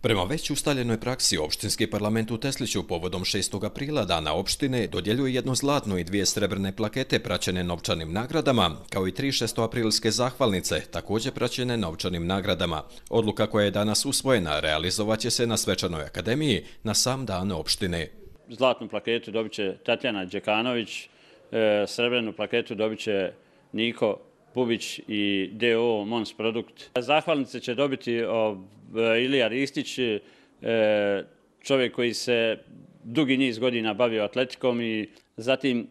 Prema već ustaljenoj praksi, opštinski parlament u Tesliću povodom 6. aprila dana opštine dodjeljuje jednu zlatnu i dvije srebrne plakete praćene novčanim nagradama, kao i tri 6. aprilske zahvalnice, također praćene novčanim nagradama. Odluka koja je danas usvojena realizovat će se na Svečanoj akademiji na sam dan opštine. Zlatnu plaketu dobit će Tatjana Đekanović, e, srebrnu plaketu dobit će Niko Pubić i DO Mons Produkt. Zahvalnice će dobiti Ilija Ristić, e, čovjek koji se dugi niz godina bavio atletikom i zatim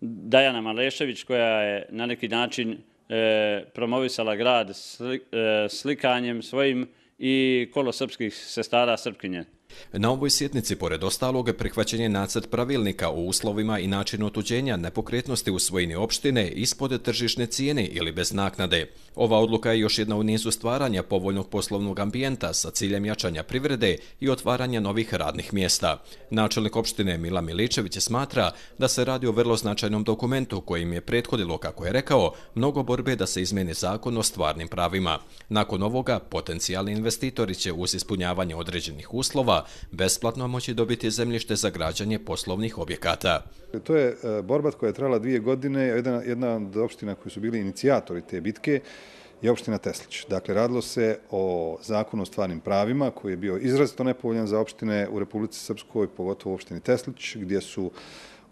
Dajana Malešević koja je na neki način e, promovisala grad e, slikanjem svojim i kolo srpskih sestara Srpkinje. Na ovoj sjednici, pored ostalog, prihvaćen je nacrt pravilnika o uslovima i načinu otuđenja nepokretnosti u svojini opštine ispod tržišne cijene ili bez naknade. Ova odluka je još jedna u nizu stvaranja povoljnog poslovnog ambijenta sa ciljem jačanja privrede i otvaranja novih radnih mjesta. Načelnik opštine Mila Miličević smatra da se radi o vrlo značajnom dokumentu kojim je prethodilo, kako je rekao, mnogo borbe da se izmeni zakon o stvarnim pravima. Nakon ovoga, potencijalni investitori će uz ispunjavanje određenih uslova besplatno moći dobiti zemljište za građanje poslovnih objekata. To je e, borba koja je trajala dvije godine, jedna od opština koji su bili inicijatori te bitke je opština Teslić. Dakle, radilo se o zakonu o stvarnim pravima koji je bio izrazito nepovoljan za opštine u Republici Srpskoj, pogotovo u opštini Teslić, gdje su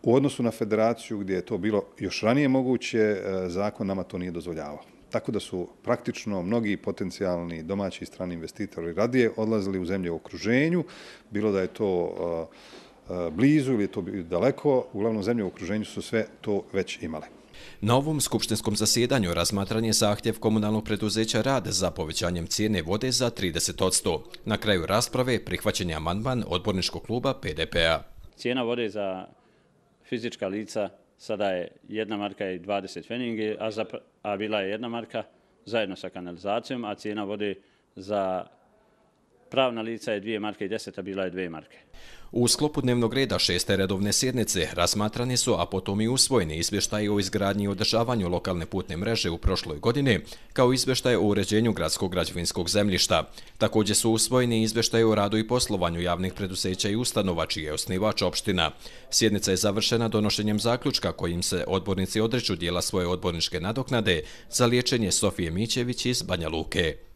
u odnosu na federaciju gdje je to bilo još ranije moguće, e, zakon nama to nije dozvoljavao. Tako da su praktično mnogi potencijalni domaći i strani investitori radije odlazili u zemlje u okruženju, bilo da je to e, e, blizu ili je to daleko, uglavnom zemlje u okruženju su sve to već imale. Na ovom skupštinskom zasjedanju razmatran je zahtjev komunalnog preduzeća rad za povećanjem cijene vode za 30%. Na kraju rasprave prihvaćen je amandman odborničkog kluba PDP-a. Cijena vode za fizička lica sada je jedna marka i 20 feningi, a, a bila je jedna marka zajedno sa kanalizacijom, a cijena vode za pravna lica je dvije marke i deseta bila je dvije marke. U sklopu dnevnog reda šeste redovne sjednice razmatrani su, a potom i usvojeni izvještaje o izgradnji i održavanju lokalne putne mreže u prošloj godini, kao izvještaj o uređenju gradskog građevinskog zemljišta. Također su usvojeni izvještaje o radu i poslovanju javnih preduseća i ustanova čije je osnivač opština. Sjednica je završena donošenjem zaključka kojim se odbornici odreću dijela svoje odborničke nadoknade za liječenje Sofije Mićević iz Banja Luke.